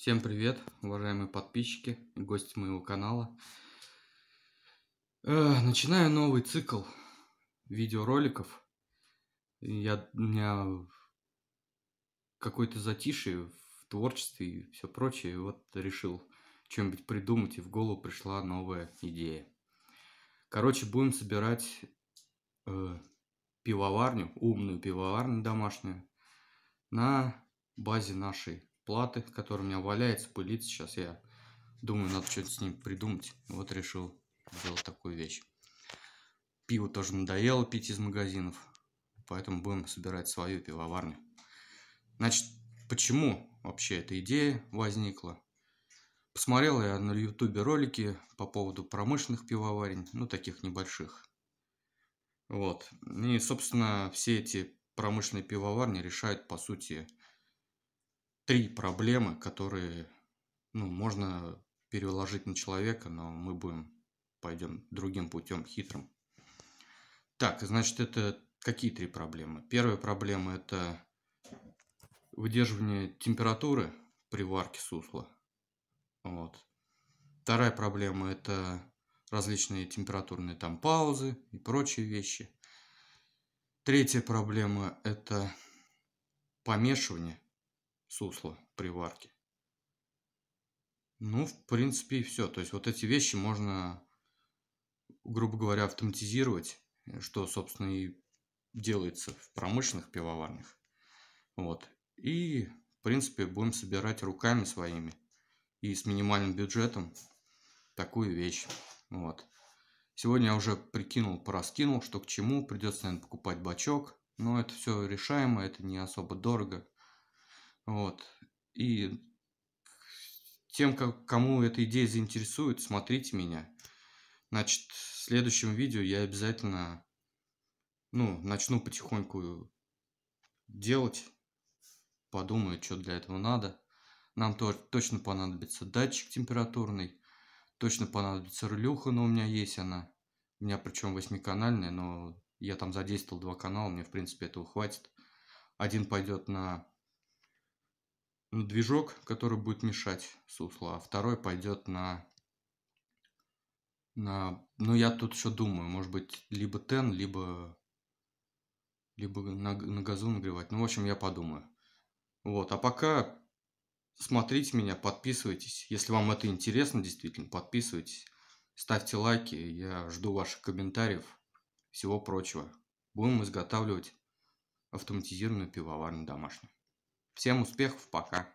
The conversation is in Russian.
Всем привет, уважаемые подписчики, гости моего канала. Э, начинаю новый цикл видеороликов. Я, у меня какой-то затишье в творчестве и все прочее. И вот решил что-нибудь придумать, и в голову пришла новая идея. Короче, будем собирать э, пивоварню, умную пивоварню домашнюю, на базе нашей платы, которые у меня валяются, пылит. Сейчас я думаю, надо что-то с ним придумать. Вот решил сделать такую вещь. Пиво тоже надоело пить из магазинов, поэтому будем собирать свою пивоварню. Значит, почему вообще эта идея возникла? Посмотрел я на ютубе ролики по поводу промышленных пивоварен, ну таких небольших. Вот. И, собственно, все эти промышленные пивоварни решают, по сути, три проблемы, которые ну, можно переложить на человека, но мы будем пойдем другим путем, хитрым. Так, значит, это какие три проблемы? Первая проблема – это выдерживание температуры при варке сусла. Вот. Вторая проблема – это различные температурные там паузы и прочие вещи. Третья проблема – это помешивание сусло при варке. Ну, в принципе, и все. То есть вот эти вещи можно, грубо говоря, автоматизировать, э, что, собственно, и делается в промышленных пивоварнях. Вот. И, в принципе, будем собирать руками своими и с минимальным бюджетом такую вещь. Вот. Сегодня я уже прикинул, пораскинул, что к чему. Придется, наверное, покупать бачок. Но это все решаемо, это не особо дорого. Вот. И тем, кому эта идея заинтересует, смотрите меня. Значит, в следующем видео я обязательно, ну, начну потихоньку делать. Подумаю, что для этого надо. Нам то, точно понадобится датчик температурный. Точно понадобится рулюха, но у меня есть она. У меня причем восьмиканальная, но я там задействовал два канала, мне в принципе этого хватит. Один пойдет на ну, движок, который будет мешать суслу, а второй пойдет на... на... Ну, я тут еще думаю, может быть, либо тен, либо... либо на, на газу нагревать. Ну, в общем, я подумаю. Вот, а пока смотрите меня, подписывайтесь. Если вам это интересно, действительно, подписывайтесь. Ставьте лайки, я жду ваших комментариев, всего прочего. Будем изготавливать автоматизированную пивоварню домашнюю. Всем успехов, пока.